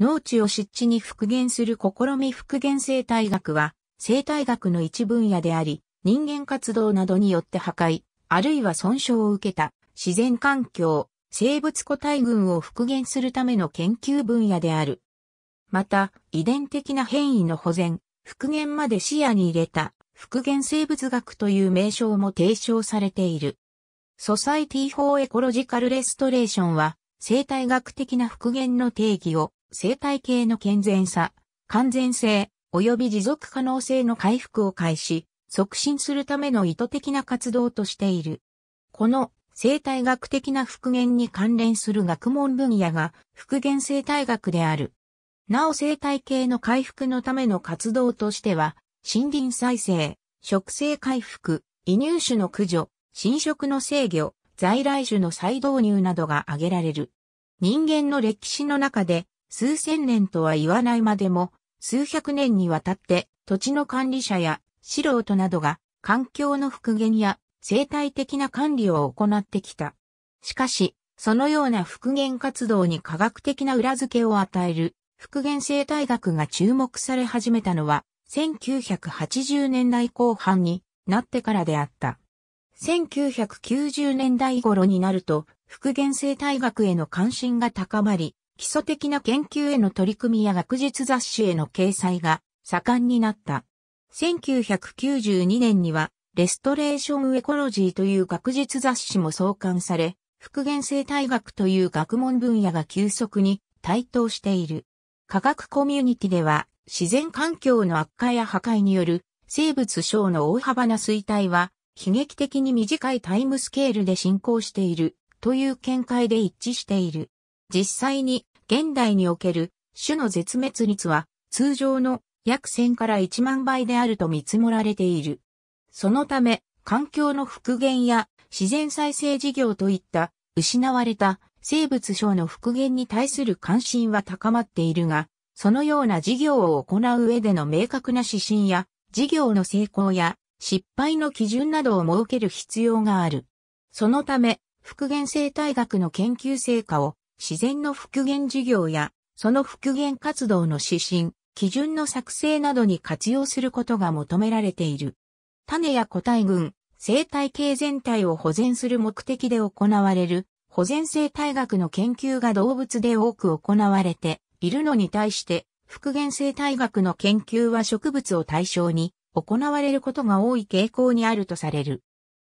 農地を湿地に復元する試み復元生態学は、生態学の一分野であり、人間活動などによって破壊、あるいは損傷を受けた自然環境、生物個体群を復元するための研究分野である。また、遺伝的な変異の保全、復元まで視野に入れた復元生物学という名称も提唱されている。ソサイティ・法、エコロジカル・レストレーションは、生態学的な復元の定義を生態系の健全さ、完全性、及び持続可能性の回復を開始、促進するための意図的な活動としている。この生態学的な復元に関連する学問分野が復元生態学である。なお生態系の回復のための活動としては、森林再生、植生回復、移入種の駆除、侵食の制御、在来種の再導入などが挙げられる。人間の歴史の中で数千年とは言わないまでも、数百年にわたって土地の管理者や素人などが環境の復元や生態的な管理を行ってきた。しかし、そのような復元活動に科学的な裏付けを与える復元生態学が注目され始めたのは1980年代後半になってからであった。1990年代頃になると復元生態学への関心が高まり、基礎的な研究への取り組みや学術雑誌への掲載が盛んになった。1992年には、レストレーションエコロジーという学術雑誌も創刊され、復元生態学という学問分野が急速に台頭している。科学コミュニティでは、自然環境の悪化や破壊による生物症の大幅な衰退は、悲劇的に短いタイムスケールで進行しているという見解で一致している。実際に現代における種の絶滅率は通常の約1000から1万倍であると見積もられている。そのため、環境の復元や自然再生事業といった失われた生物賞の復元に対する関心は高まっているが、そのような事業を行う上での明確な指針や事業の成功や失敗の基準などを設ける必要がある。そのため、復元生態学の研究成果を自然の復元事業や、その復元活動の指針、基準の作成などに活用することが求められている。種や個体群、生態系全体を保全する目的で行われる、保全生態学の研究が動物で多く行われているのに対して、復元生態学の研究は植物を対象に行われることが多い傾向にあるとされる。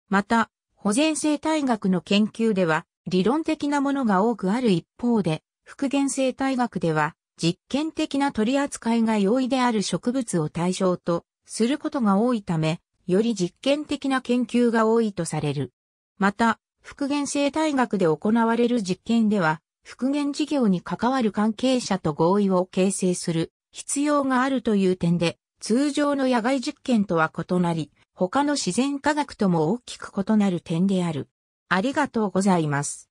また、保全生態学の研究では、理論的なものが多くある一方で、復元生態学では、実験的な取り扱いが容易である植物を対象とすることが多いため、より実験的な研究が多いとされる。また、復元生態学で行われる実験では、復元事業に関わる関係者と合意を形成する必要があるという点で、通常の野外実験とは異なり、他の自然科学とも大きく異なる点である。ありがとうございます。